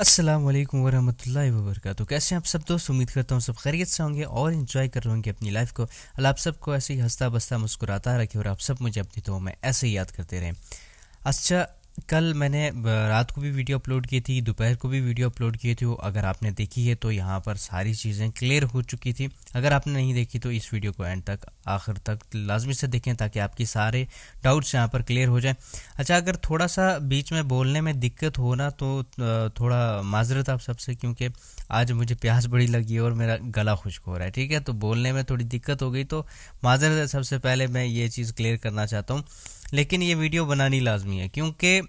असलम वरहमल वबरक तो कैसे हैं आप सब दोस्त उम्मीद करता हूँ सब खैरियत से होंगे और इन्जॉय कर रहे होंगे अपनी लाइफ को अल आप सबको ऐसे ही हंसता बसता मुस्कुराता रखे और आप सब मुझे अपनी दो में ऐसे ही याद करते रहें अच्छा कल मैंने रात को भी वीडियो अपलोड की थी दोपहर को भी वीडियो अपलोड की थी अगर आपने देखी है तो यहाँ पर सारी चीज़ें क्लियर हो चुकी थी अगर आपने नहीं देखी तो इस वीडियो को एंड तक आखिर तक लाजमी से देखें ताकि आपकी सारे डाउट्स यहाँ पर क्लियर हो जाए अच्छा अगर थोड़ा सा बीच में बोलने में दिक्कत हो ना तो थोड़ा माजरत आप सबसे क्योंकि आज मुझे प्यास बड़ी लगी है और मेरा गला खुश्क हो रहा है ठीक है तो बोलने में थोड़ी दिक्कत हो गई तो माजरत सबसे पहले मैं ये चीज़ क्लियर करना चाहता हूँ लेकिन ये वीडियो बनानी लाजमी है क्योंकि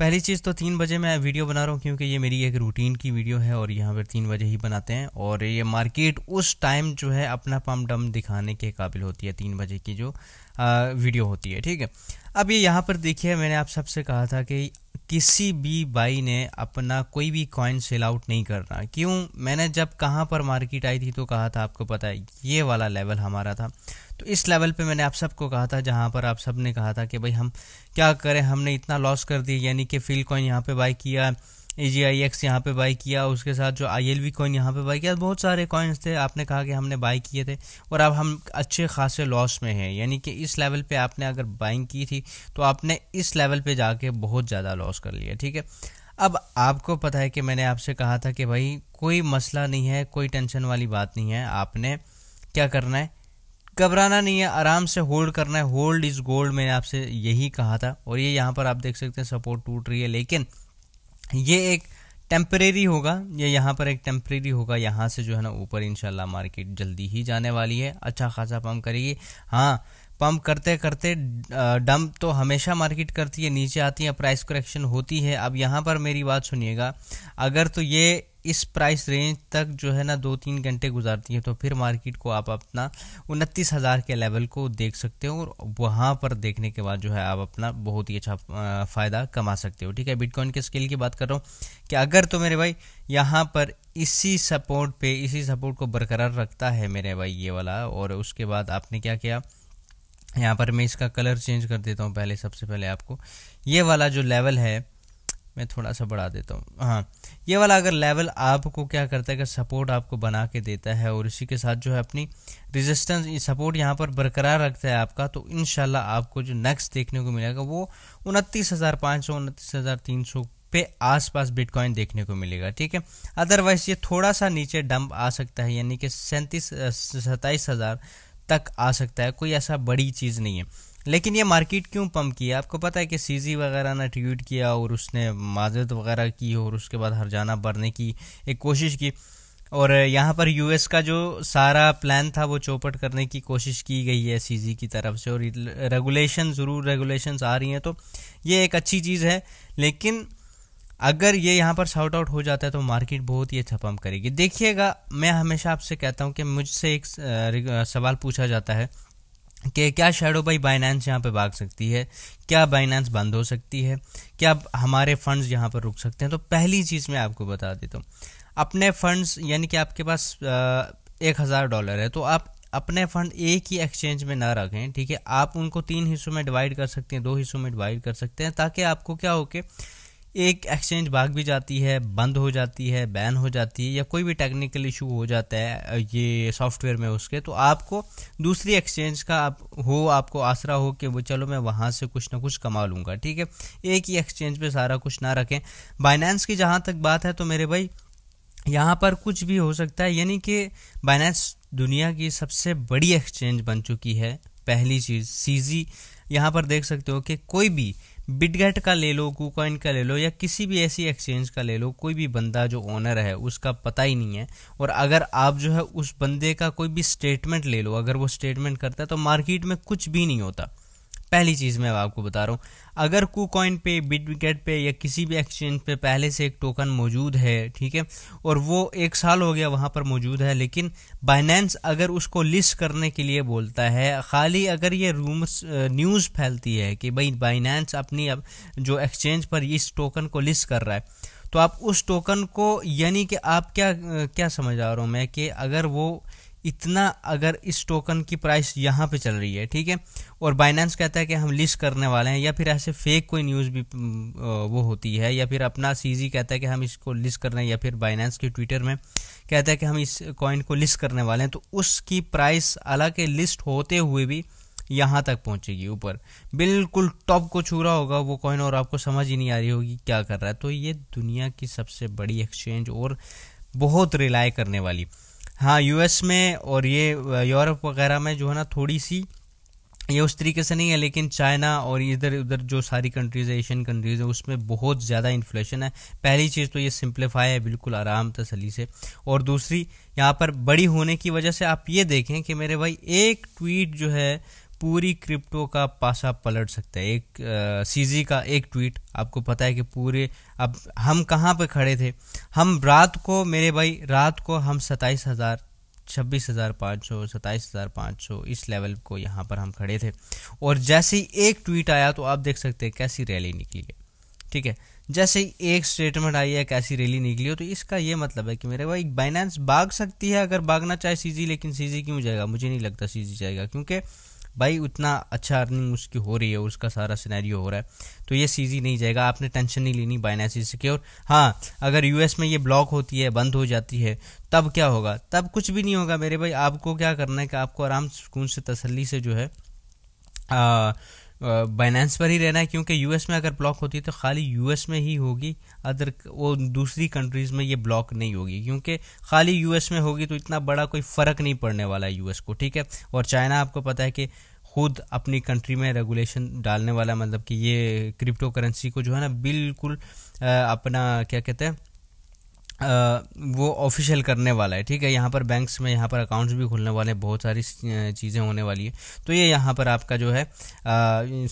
पहली चीज़ तो तीन बजे मैं वीडियो बना रहा हूँ क्योंकि ये मेरी एक रूटीन की वीडियो है और यहाँ पर तीन बजे ही बनाते हैं और ये मार्केट उस टाइम जो है अपना पम डम दिखाने के काबिल होती है तीन बजे की जो आ, वीडियो होती है ठीक है अब ये यहाँ पर देखिए मैंने आप सबसे कहा था कि किसी भी बाई ने अपना कोई भी कॉइन सेल आउट नहीं करना क्यों मैंने जब कहाँ पर मार्केट आई थी तो कहा था आपको पता है ये वाला लेवल हमारा था तो इस लेवल पे मैंने आप सबको कहा था जहाँ पर आप सब ने कहा था कि भाई हम क्या करें हमने इतना लॉस कर दिया यानी कि फील कॉइन यहाँ पे बाई किया ए जी आई एक्स यहाँ पर बाई किया उसके साथ जो आई एल वी कॉइन यहाँ पर बाई किया बहुत सारे कॉइन्स थे आपने कहा कि हमने बाई किए थे और अब हम अच्छे खासे लॉस में हैं यानी कि इस लेवल पे आपने अगर बाइंग की थी तो आपने इस लेवल पे जाके बहुत ज़्यादा लॉस कर लिया ठीक है अब आपको पता है कि मैंने आपसे कहा था कि भाई कोई मसला नहीं है कोई टेंशन वाली बात नहीं है आपने क्या करना है घबराना नहीं है आराम से होल्ड करना है होल्ड इज़ गोल्ड मैंने आपसे यही कहा था और ये यहाँ पर आप देख सकते हैं सपोर्ट टूट रही है लेकिन ये एक टेम्परेरी होगा ये यहाँ पर एक टेम्परेरी होगा यहाँ से जो है ना ऊपर इनशाला मार्केट जल्दी ही जाने वाली है अच्छा खासा पम्प करेगी हाँ पम्प करते करते डंप तो हमेशा मार्केट करती है नीचे आती है प्राइस करेक्शन होती है अब यहाँ पर मेरी बात सुनिएगा अगर तो ये इस प्राइस रेंज तक जो है ना दो तीन घंटे गुजारती है तो फिर मार्केट को आप अपना उनतीस हज़ार के लेवल को देख सकते हो और वहाँ पर देखने के बाद जो है आप अपना बहुत ही अच्छा फ़ायदा कमा सकते हो ठीक है बिटकॉइन के स्केल की बात कर रहा हूँ कि अगर तो मेरे भाई यहाँ पर इसी सपोर्ट पे इसी सपोर्ट को बरकरार रखता है मेरे भाई ये वाला और उसके बाद आपने क्या किया यहाँ पर मैं इसका कलर चेंज कर देता हूँ पहले सबसे पहले आपको ये वाला जो लेवल है मैं थोड़ा सा बढ़ा देता हूँ हाँ ये वाला अगर लेवल आपको क्या करता है कि सपोर्ट आपको बना के देता है और इसी के साथ जो है अपनी रेजिस्टेंस सपोर्ट यहाँ पर बरकरार रखता है आपका तो इन आपको जो नेक्स्ट देखने को मिलेगा वो उनतीस हज़ार पाँच सौ उनतीस हज़ार तीन सौ पे आसपास बिटकॉइन देखने को मिलेगा ठीक है अदरवाइज ये थोड़ा सा नीचे डंप आ सकता है यानी कि सैंतीस सत्ताईस हज़ार तक आ सकता है कोई ऐसा बड़ी चीज़ नहीं है लेकिन ये मार्केट क्यों पम्प किया आपको पता है कि सीजी वगैरह ने ट्वीट किया और उसने माजरत वगैरह की और उसके बाद हरजाना भरने की एक कोशिश की और यहाँ पर यूएस का जो सारा प्लान था वो चौपट करने की कोशिश की गई है सीजी की तरफ से और रेगुलेशन ज़रूर रेगुलेशंस आ रही हैं तो ये एक अच्छी चीज़ है लेकिन अगर ये यहाँ पर शॉर्ट आउट हो जाता है तो मार्केट बहुत ही अच्छा पम्प करेगी देखिएगा मैं हमेशा आपसे कहता हूँ कि मुझसे एक सवाल पूछा जाता है कि क्या शेडो भाई बाइनेंस यहाँ पे भाग सकती है क्या बाइनेंस बंद हो सकती है क्या हमारे फंड्स यहाँ पर रुक सकते हैं तो पहली चीज़ मैं आपको बता देता हूँ अपने फंड्स यानी कि आपके पास एक हज़ार डॉलर है तो आप अपने फंड एक ही एक्सचेंज में ना रखें ठीक है आप उनको तीन हिस्सों में डिवाइड कर सकते हैं दो हिस्सों में डिवाइड कर सकते हैं ताकि आपको क्या हो के एक एक्सचेंज भाग भी जाती है बंद हो जाती है बैन हो जाती है या कोई भी टेक्निकल इशू हो जाता है ये सॉफ्टवेयर में उसके तो आपको दूसरी एक्सचेंज का आप हो आपको आसरा हो कि वो चलो मैं वहाँ से कुछ ना कुछ कमा लूँगा ठीक है एक ही एक्सचेंज पे सारा कुछ ना रखें बाइनेंस की जहाँ तक बात है तो मेरे भाई यहाँ पर कुछ भी हो सकता है यानी कि बाइनेंस दुनिया की सबसे बड़ी एक्सचेंज बन चुकी है पहली चीज़ सीजी यहाँ पर देख सकते हो कि कोई भी बिटगेट का ले लो कुकॉइन का ले लो या किसी भी ऐसी एक्सचेंज का ले लो कोई भी बंदा जो ओनर है उसका पता ही नहीं है और अगर आप जो है उस बंदे का कोई भी स्टेटमेंट ले लो अगर वो स्टेटमेंट करता है तो मार्केट में कुछ भी नहीं होता पहली चीज़ मैं आपको बता रहा हूँ अगर कूकॉइन कॉइन पे बिट विकेट पे या किसी भी एक्सचेंज पे पहले से एक टोकन मौजूद है ठीक है और वो एक साल हो गया वहाँ पर मौजूद है लेकिन बाइनेंस अगर उसको लिस्ट करने के लिए बोलता है खाली अगर ये रूम्स न्यूज़ फैलती है कि भाई बाइनेंस अपनी अब जो एक्सचेंज पर इस टोकन को लिस्ट कर रहा है तो आप उस टोकन को यानी कि आप क्या क्या समझ आ रहा हूँ मैं कि अगर वो इतना अगर इस टोकन की प्राइस यहाँ पे चल रही है ठीक है और बाइनेंस कहता है कि हम लिस्ट करने वाले हैं या फिर ऐसे फेक कोई न्यूज़ भी वो होती है या फिर अपना सीजी कहता है कि हम इसको लिस्ट कर रहे हैं या फिर बाइनेंस के ट्विटर में कहता है कि हम इस कॉइन को लिस्ट करने वाले हैं तो उसकी प्राइस के लिस्ट होते हुए भी यहाँ तक पहुँचेगी ऊपर बिल्कुल टॉप को छू रहा होगा वो कॉइन और आपको समझ ही नहीं आ रही होगी क्या कर रहा है तो ये दुनिया की सबसे बड़ी एक्सचेंज और बहुत रिलाय करने वाली हाँ यूएस में और ये यूरोप वगैरह में जो है ना थोड़ी सी ये उस तरीके से नहीं है लेकिन चाइना और इधर उधर जो सारी कंट्रीज़ है एशियन कंट्रीज़ है उसमें बहुत ज़्यादा इन्फ्लेशन है पहली चीज़ तो ये सिंप्लीफाई है बिल्कुल आराम तसली से और दूसरी यहाँ पर बड़ी होने की वजह से आप ये देखें कि मेरे भाई एक ट्वीट जो है पूरी क्रिप्टो का पासा पलट सकता है एक सीजी का एक ट्वीट आपको पता है कि पूरे अब हम कहाँ पे खड़े थे हम रात को मेरे भाई रात को हम सताईस हज़ार छब्बीस हज़ार पाँच सौ सताईस हज़ार पाँच सौ इस लेवल को यहाँ पर हम खड़े थे और जैसे ही एक ट्वीट आया तो आप देख सकते हैं कैसी रैली निकली है ठीक है जैसे ही एक स्टेटमेंट आई है कैसी रैली निकली हो तो इसका ये मतलब है कि मेरे भाई बाइनेंस भाग सकती है अगर भागना चाहे सीजी लेकिन सीजी क्यों जाएगा मुझे नहीं लगता सीजी जाएगा क्योंकि भाई उतना अच्छा अर्निंग उसकी हो रही है उसका सारा सिनेरियो हो रहा है तो ये सीजी नहीं जाएगा आपने टेंशन नहीं लेनी बाइनेंस इज सिक्योर हाँ अगर यूएस में ये ब्लॉक होती है बंद हो जाती है तब क्या होगा तब कुछ भी नहीं होगा मेरे भाई आपको क्या करना है कि आपको आराम सुकून से तसली से जो है आ, बाइनेंस पर ही रहना है क्योंकि यूएस में अगर ब्लॉक होती है तो खाली यूएस में ही होगी अदर वो दूसरी कंट्रीज़ में ये ब्लॉक नहीं होगी क्योंकि खाली यूएस में होगी तो इतना बड़ा कोई फ़र्क नहीं पड़ने वाला है यूएस को ठीक है और चाइना आपको पता है कि खुद अपनी कंट्री में रेगुलेशन डालने वाला मतलब कि ये क्रिप्टो करेंसी को जो है ना बिल्कुल अपना क्या कहते हैं वो ऑफिशियल करने वाला है ठीक है यहाँ पर बैंक्स में यहाँ पर अकाउंट्स भी खुलने वाले हैं बहुत सारी चीज़ें होने वाली है तो ये यहाँ पर आपका जो है आ,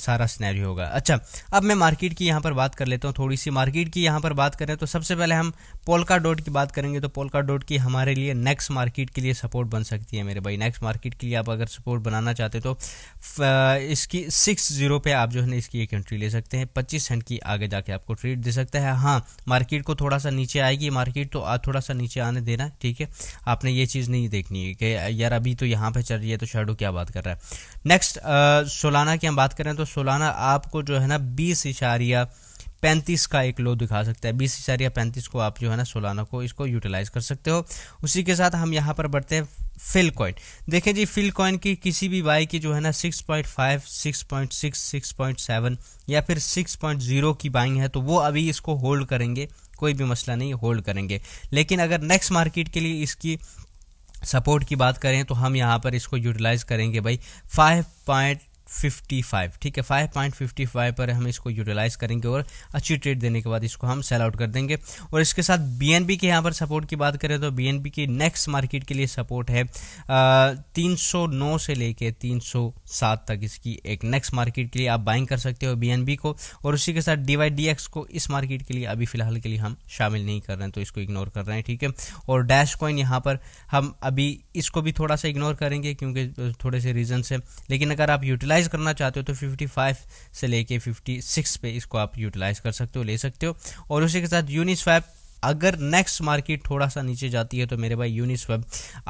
सारा स्नैरी होगा अच्छा अब मैं मार्केट की यहाँ पर बात कर लेता हूँ थोड़ी सी मार्केट की यहाँ पर बात करें तो सबसे पहले हम पोलका डॉट की बात करेंगे तो पोलका डॉट की हमारे लिए नेक्स्ट मार्केट के लिए सपोर्ट बन सकती है मेरे भाई नेक्स्ट मार्केट के लिए आप अगर सपोर्ट बनाना चाहते तो इसकी सिक्स जीरो पे आप जो है ना इसकी एक एंट्री ले सकते हैं पच्चीस सेंट की आगे जाके आपको ट्रीट दे सकता है हाँ मार्केट को थोड़ा सा नीचे आएगी मार्केट मार्केट तो थोड़ा सा नीचे आने देना ठीक है आपने ये चीज़ नहीं देखनी है कि यार अभी तो यहाँ पे चल रही है तो शेडो क्या बात कर रहा है नेक्स्ट सोलाना की हम बात करें तो सोलाना आपको जो है ना बीस इशारिया पैंतीस का एक लो दिखा सकता है बीस इशारिया पैंतीस को आप जो है ना सोलाना को इसको यूटिलाइज कर सकते हो उसी के साथ हम यहाँ पर बढ़ते हैं फिल कॉइन देखें जी फिल कॉइन की किसी भी बाई की जो है ना 6.5, 6.6, 6.7 या फिर 6.0 की बाइंग है तो वो अभी इसको होल्ड करेंगे कोई भी मसला नहीं होल्ड करेंगे लेकिन अगर नेक्स्ट मार्केट के लिए इसकी सपोर्ट की बात करें तो हम यहाँ पर इसको यूटिलाइज करेंगे भाई फाइव पॉइंट 55 ठीक है 5.55 पर हम इसको यूटिलाइज करेंगे और अच्छी ट्रेड देने के बाद इसको हम सेल आउट कर देंगे और इसके साथ BNB के यहाँ पर सपोर्ट की बात करें तो BNB की नेक्स्ट मार्केट के लिए सपोर्ट है तीन से लेके 307 तक इसकी एक नेक्स्ट मार्केट के लिए आप बाइंग कर सकते हो BNB को और उसी के साथ डी को इस मार्केट के लिए अभी फिलहाल के लिए हम शामिल नहीं कर रहे हैं तो इसको इग्नोर कर रहे हैं ठीक है और डैश कॉइन यहाँ पर हम अभी इसको भी थोड़ा सा इग्नोर करेंगे क्योंकि थोड़े से रीज़न है लेकिन अगर आप यूटिलाइज यूटिलाइज़ करना चाहते हो तो 55 से लेके 56 पे इसको आप यूटिलाइज़ कर सकते हो ले सकते हो और उसी के साथ यूनिस्वैप अगर नेक्स्ट मार्केट थोड़ा सा नीचे जाती है तो मेरे भाई यूनिस्वेब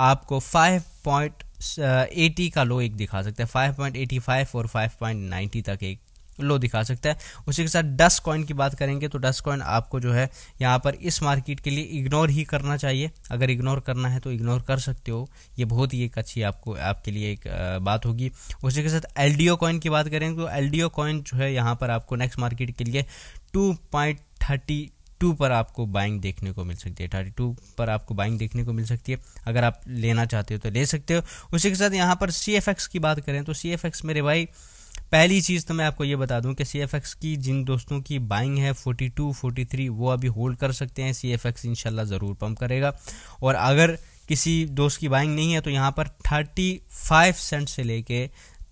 आपको 5.80 का लो एक दिखा सकता है 5.85 और 5.90 तक एक लो दिखा सकता है उसी के साथ डस्ट कॉइन की बात करेंगे तो डस्ट कॉइन आपको जो है यहाँ पर इस मार्केट के लिए इग्नोर ही करना चाहिए अगर इग्नोर करना है तो इग्नोर कर सकते हो ये बहुत ही एक अच्छी आपको आपके लिए एक बात होगी उसी के साथ एल डी कॉइन की बात करेंगे तो एल डी कॉइन जो है यहाँ पर आपको नेक्स्ट मार्केट के लिए टू पॉइंट थर्टी टू पर आपको बाइंग देखने को मिल सकती है थर्टी टू पर आपको बाइंग देखने को मिल सकती है अगर आप लेना चाहते हो तो ले सकते हो उसी के साथ यहाँ पर सी एफ एक्स की बात करें तो सी एफ एक्स मेरे भाई पहली चीज़ तो मैं आपको ये बता दूं कि सी की जिन दोस्तों की बाइंग है 42, 43 वो अभी होल्ड कर सकते हैं सी एफ एक्स ज़रूर पम्प करेगा और अगर किसी दोस्त की बाइंग नहीं है तो यहाँ पर 35 सेंट से लेके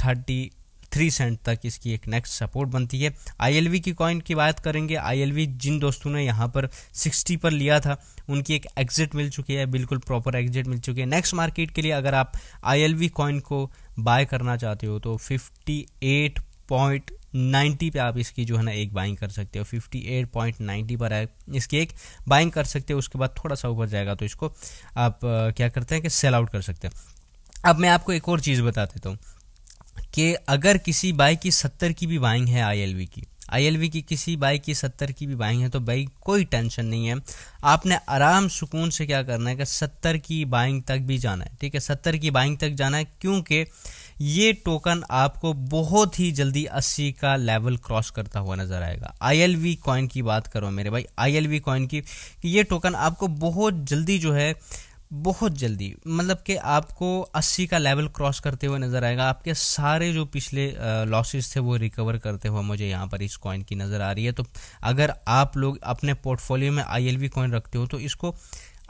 33 सेंट तक इसकी एक नेक्स्ट सपोर्ट बनती है आई की कॉइन की बात करेंगे आई जिन दोस्तों ने यहाँ पर सिक्सटी पर लिया था उनकी एक एग्जिट मिल चुकी है बिल्कुल प्रॉपर एग्जिट मिल चुकी है नेक्स्ट मार्केट के लिए अगर आप आई कॉइन को बाय करना चाहते हो तो फिफ्टी एट पॉइंट नाइन्टी पे आप इसकी जो है ना एक बाइंग कर सकते हो फिफ्टी एट पॉइंट नाइन्टी पर है इसकी एक बाइंग कर सकते हो उसके बाद थोड़ा सा ऊपर जाएगा तो इसको आप क्या करते हैं कि सेल आउट कर सकते हैं अब मैं आपको एक और चीज़ बता देता हूँ कि अगर किसी बाइक की सत्तर की भी बाइंग है आई की आईएलवी की किसी बाइक की सत्तर की भी बाइंग है तो भाई कोई टेंशन नहीं है आपने आराम सुकून से क्या करना है कि सत्तर की बाइंग तक भी जाना है ठीक है सत्तर की बाइंग तक जाना है क्योंकि ये टोकन आपको बहुत ही जल्दी अस्सी का लेवल क्रॉस करता हुआ नजर आएगा आईएलवी कॉइन की बात करो मेरे भाई आई कॉइन की कि ये टोकन आपको बहुत जल्दी जो है बहुत जल्दी मतलब कि आपको 80 का लेवल क्रॉस करते हुए नज़र आएगा आपके सारे जो पिछले लॉसेस थे वो रिकवर करते हुए मुझे यहाँ पर इस कॉइन की नज़र आ रही है तो अगर आप लोग अपने पोर्टफोलियो में आई एल वी कॉइन रखते हो तो इसको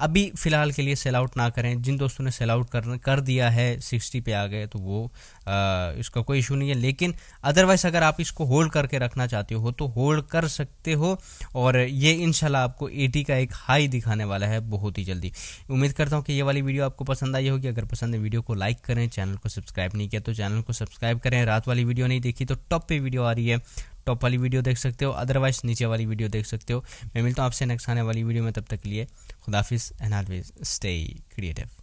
अभी फ़िलहाल के लिए सेल आउट ना करें जिन दोस्तों ने सेल आउट कर कर दिया है सिक्सटी पे आ गए तो वो आ, इसका कोई इशू नहीं है लेकिन अदरवाइज़ अगर आप इसको होल्ड करके रखना चाहते हो तो होल्ड कर सकते हो और ये इनशाला आपको एटी का एक हाई दिखाने वाला है बहुत ही जल्दी उम्मीद करता हूँ कि ये वाली वीडियो आपको पसंद आई होगी अगर पसंद है वीडियो को लाइक करें चैनल को सब्सक्राइब नहीं किया तो चैनल को सब्सक्राइब करें रात वाली वीडियो नहीं देखी तो टॉप पर वीडियो आ रही है टॉप वाली वीडियो देख सकते हो अदरवाइज नीचे वाली वीडियो देख सकते हो मैं मिलता हूँ आपसे नेक्स्ट आने वाली वीडियो में तब तक के लिए खुदाफिस एंड ऑलवेज स्टे क्रिएटिव